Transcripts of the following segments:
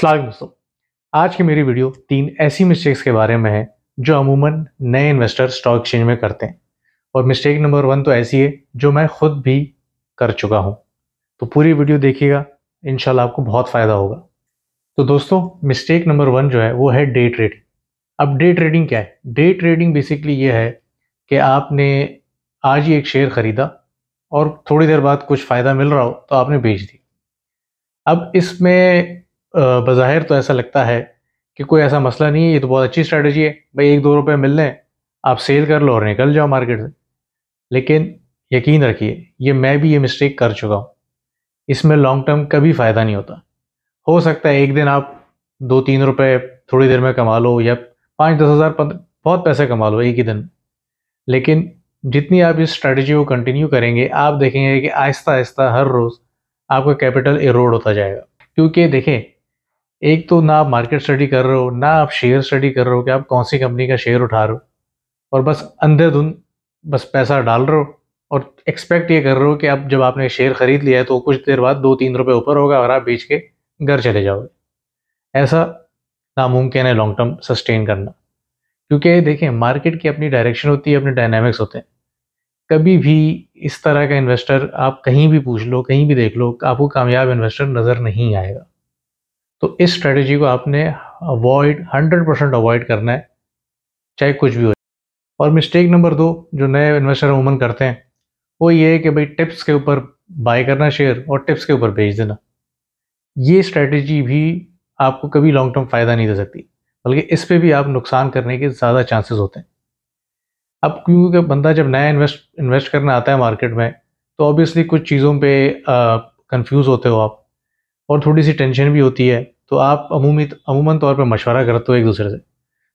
सलाम दोस्तों आज की मेरी वीडियो तीन ऐसी मिस्टेक्स के बारे में है जो अमूमन नए इन्वेस्टर स्टॉक एक्सचेंज में करते हैं और मिस्टेक नंबर वन तो ऐसी है जो मैं खुद भी कर चुका हूँ तो पूरी वीडियो देखिएगा इनशाला आपको बहुत फ़ायदा होगा तो दोस्तों मिस्टेक नंबर वन जो है वो है डे ट्रेडिंग अब डे ट्रेडिंग क्या है डे ट्रेडिंग बेसिकली ये है कि आपने आज ही एक शेयर ख़रीदा और थोड़ी देर बाद कुछ फ़ायदा मिल रहा हो तो आपने बेच दी अब इसमें बज़ाहिर तो ऐसा लगता है कि कोई ऐसा मसला नहीं है ये तो बहुत अच्छी स्ट्रैटेजी है भाई एक दो रुपये मिल लें आप सेल कर लो और निकल जाओ मार्केट से लेकिन यकीन रखिए ये मैं भी ये मिस्टेक कर चुका हूँ इसमें लॉन्ग टर्म कभी फ़ायदा नहीं होता हो सकता है एक दिन आप दो तीन रुपये थोड़ी देर में कमा लो या पाँच दस हज़ार बहुत पैसे कमा लो एक ही दिन लेकिन जितनी आप इस स्ट्रैटेजी को कंटिन्यू करेंगे आप देखेंगे कि आहिस्ता आहिस्ता हर रोज़ आपका कैपिटल इरोड होता जाएगा क्योंकि देखें एक तो ना आप मार्केट स्टडी कर रहे हो ना आप शेयर स्टडी कर रहे हो कि आप कौन सी कंपनी का शेयर उठा रहे हो और बस अंधेधुन बस पैसा डाल रहे हो और एक्सपेक्ट ये कर रहे हो कि आप जब आपने शेयर ख़रीद लिया है तो कुछ देर बाद दो तीन रुपये ऊपर होगा और आप बेच के घर चले जाओगे ऐसा नामुमकिन है लॉन्ग टर्म सस्टेन करना क्योंकि देखें मार्केट की अपनी डायरेक्शन होती है अपने डायनामिक्स होते हैं कभी भी इस तरह का इन्वेस्टर आप कहीं भी पूछ लो कहीं भी देख लो आपको कामयाब इन्वेस्टर नज़र नहीं आएगा तो इस स्ट्रेटजी को आपने अवॉइड हंड्रेड परसेंट अवॉइड करना है चाहे कुछ भी हो और मिस्टेक नंबर दो जो नए इन्वेस्टर अमूमन करते हैं वो ये है कि भाई टिप्स के ऊपर बाय करना शेयर और टिप्स के ऊपर बेच देना ये स्ट्रेटजी भी आपको कभी लॉन्ग टर्म फ़ायदा नहीं दे सकती बल्कि इस पर भी आप नुकसान करने के ज़्यादा चांसेस होते हैं अब क्योंकि बंदा जब नया इन्वेस्ट इन्वेस्ट करना आता है मार्केट में तो ऑब्वियसली कुछ चीज़ों पे कंफ्यूज होते हो आप और थोड़ी सी टेंशन भी होती है तो आप अमूमित अमूमन तौर पर मशवरा करते हो एक दूसरे से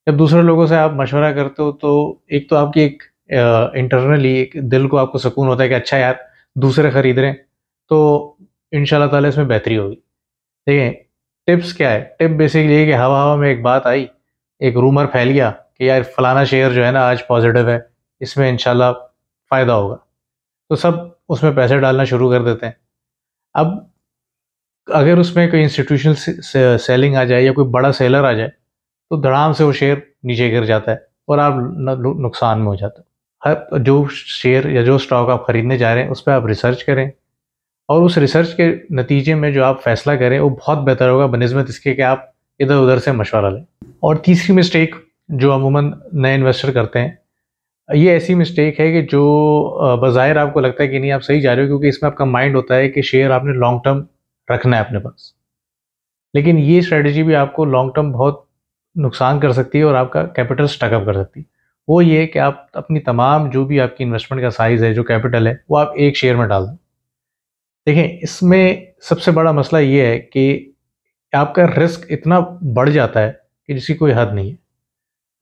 जब दूसरे लोगों से आप मशवरा करते हो तो एक तो आपकी एक इंटरनली एक दिल को आपको सुकून होता है कि अच्छा यार दूसरे ख़रीद रहे हैं तो इन ताला इसमें बेहतरी होगी ठीक है टिप्स क्या है टिप बेसिकली है कि हवा हवा में एक बात आई एक रूमर फैल गया कि यार फलाना शेयर जो है ना आज पॉजिटिव है इसमें इन फ़ायदा होगा तो सब उसमें पैसे डालना शुरू कर देते हैं अब अगर उसमें कोई इंस्टीट्यूशनल सेलिंग आ जाए या कोई बड़ा सेलर आ जाए तो धड़ाम से वो शेयर नीचे गिर जाता है और आप नुकसान में हो जाते हैं हर जो शेयर या जो स्टॉक आप ख़रीदने जा रहे हैं उस पर आप रिसर्च करें और उस रिसर्च के नतीजे में जो आप फैसला करें वो बहुत बेहतर होगा बनस्बत इसके कि आप इधर उधर से मशवरा लें और तीसरी मिस्टेक जो अमूमन नए इन्वेस्टर करते हैं ये ऐसी मिस्टेक है कि जो बाज़ाहिर आपको लगता है कि नहीं आप सही जा रहे हो क्योंकि इसमें आपका माइंड होता है कि शेयर आपने लॉन्ग टर्म रखना है अपने पास लेकिन ये स्ट्रेटजी भी आपको लॉन्ग टर्म बहुत नुकसान कर सकती है और आपका कैपिटल स्टकअप कर सकती है वो ये कि आप अपनी तमाम जो भी आपकी इन्वेस्टमेंट का साइज है जो कैपिटल है वो आप एक शेयर में डाल दें देखें इसमें सबसे बड़ा मसला ये है कि आपका रिस्क इतना बढ़ जाता है कि जिसकी कोई हद नहीं है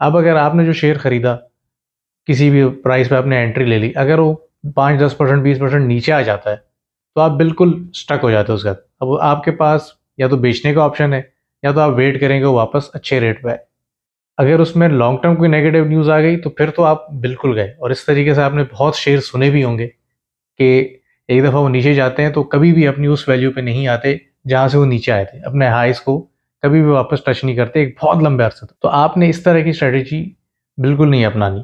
अब अगर आपने जो शेयर ख़रीदा किसी भी प्राइस पे आपने एंट्री ले ली अगर वो पाँच दस परसेंट बीस परसेंट नीचे आ जाता है तो आप बिल्कुल स्टक हो जाते हो उसके अब आपके पास या तो बेचने का ऑप्शन है या तो आप वेट करेंगे वापस अच्छे रेट पर आए अगर उसमें लॉन्ग टर्म कोई नेगेटिव न्यूज़ आ गई तो फिर तो आप बिल्कुल गए और इस तरीके से आपने बहुत शेयर सुने भी होंगे कि एक दफ़ा वो नीचे जाते हैं तो कभी भी अपनी उस वैल्यू पे नहीं आते जहाँ से वो नीचे आए थे अपने हाइस को कभी भी वापस टच नहीं करते एक बहुत लंबे अरसे तो आपने इस तरह की स्ट्रेटेजी बिल्कुल नहीं अपनानी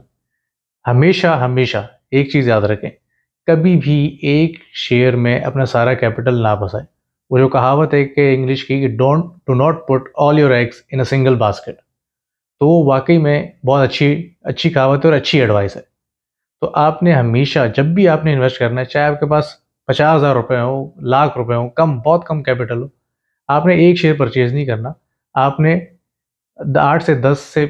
हमेशा हमेशा एक चीज़ याद रखें कभी भी एक शेयर में अपना सारा कैपिटल ना फंसाए वो जो कहावत है कि इंग्लिश की don't do not put all your eggs in a single basket तो वाकई में बहुत अच्छी अच्छी कहावत है और अच्छी एडवाइस है तो आपने हमेशा जब भी आपने इन्वेस्ट करना है चाहे आपके पास पचास हज़ार रुपये हो लाख रुपए हो कम बहुत कम कैपिटल हो आपने एक शेयर परचेज नहीं करना आपने आठ से दस से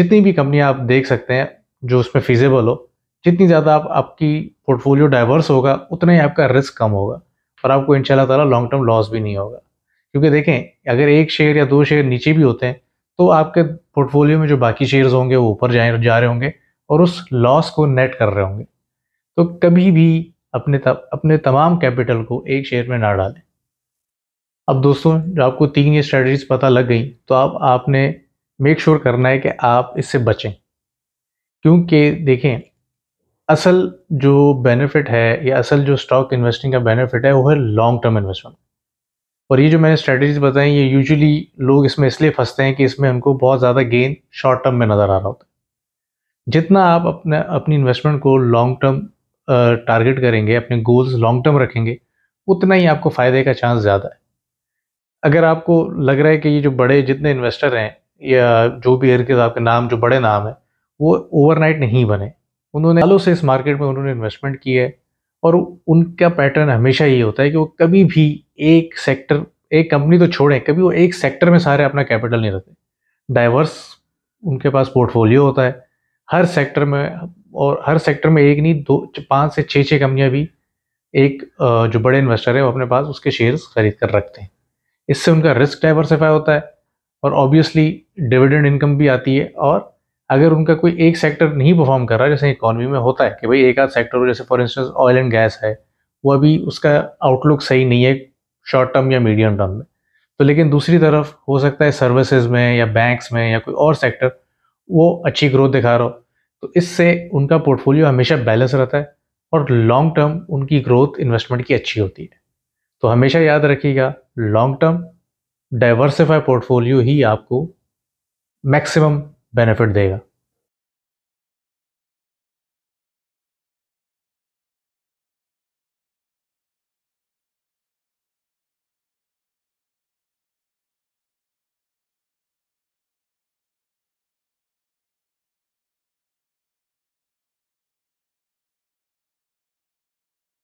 जितनी भी कंपनियाँ आप देख सकते हैं जो उसमें फिजेबल हो जितनी ज़्यादा आप आपकी पोर्टफोलियो डाइवर्स होगा उतना ही आपका रिस्क कम होगा और आपको इन ताला लॉन्ग टर्म लॉस भी नहीं होगा क्योंकि देखें अगर एक शेयर या दो शेयर नीचे भी होते हैं तो आपके पोर्टफोलियो में जो बाकी शेयर्स होंगे वो ऊपर जाए जा रहे होंगे और उस लॉस को नेट कर रहे होंगे तो कभी भी अपने अपने तमाम कैपिटल को एक शेयर में ना डालें अब दोस्तों जो आपको तीन ये स्ट्रेटजीज पता लग गई तो आप आपने मेक श्योर sure करना है कि आप इससे बचें क्योंकि देखें असल जो बेनिफिट है या असल जो स्टॉक इन्वेस्टिंग का बेनिफिट है वो है लॉन्ग टर्म इन्वेस्टमेंट और ये जो मैंने स्ट्रेटजीज बताई ये यूजुअली लोग इसमें इसलिए फंसते हैं कि इसमें हमको बहुत ज़्यादा गेन शॉर्ट टर्म में नज़र आ रहा होता है जितना आप अपने अपनी इन्वेस्टमेंट को लॉन्ग टर्म टारगेट करेंगे अपने गोल्स लॉन्ग टर्म रखेंगे उतना ही आपको फ़ायदे का चांस ज़्यादा है अगर आपको लग रहा है कि ये जो बड़े जितने इन्वेस्टर हैं या जो भी एयर के आपके नाम जो बड़े नाम हैं वो ओवरनाइट नहीं बने उन्होंने सालों से इस मार्केट में उन्होंने इन्वेस्टमेंट की है और उनका पैटर्न हमेशा ये होता है कि वो कभी भी एक सेक्टर एक कंपनी तो छोड़ें कभी वो एक सेक्टर में सारे अपना कैपिटल नहीं रखते डाइवर्स उनके पास पोर्टफोलियो होता है हर सेक्टर में और हर सेक्टर में एक नहीं दो पाँच से छः छः कंपनियाँ भी एक जो बड़े इन्वेस्टर है वो अपने पास उसके शेयर्स खरीद कर रखते हैं इससे उनका रिस्क डाइवर्सिफाई होता है और ऑब्वियसली डिविडेंड इनकम भी आती है और अगर उनका कोई एक सेक्टर नहीं परफॉर्म कर रहा जैसे इकोनॉमी में होता है कि भाई एक आध सेक्टर हो जैसे for instance oil and gas है वो अभी उसका आउटलुक सही नहीं है शॉर्ट टर्म या मीडियम टर्म में तो लेकिन दूसरी तरफ हो सकता है सर्विसेज में या बैंक्स में या कोई और सेक्टर वो अच्छी ग्रोथ दिखा रहा हो तो इससे उनका पोर्टफोलियो हमेशा बैलेंस रहता है और लॉन्ग टर्म उनकी ग्रोथ इन्वेस्टमेंट की अच्छी होती है तो हमेशा याद रखिएगा लॉन्ग टर्म डाइवर्सिफाई पोर्टफोलियो ही आपको मैक्सिमम बेनिफिट देगा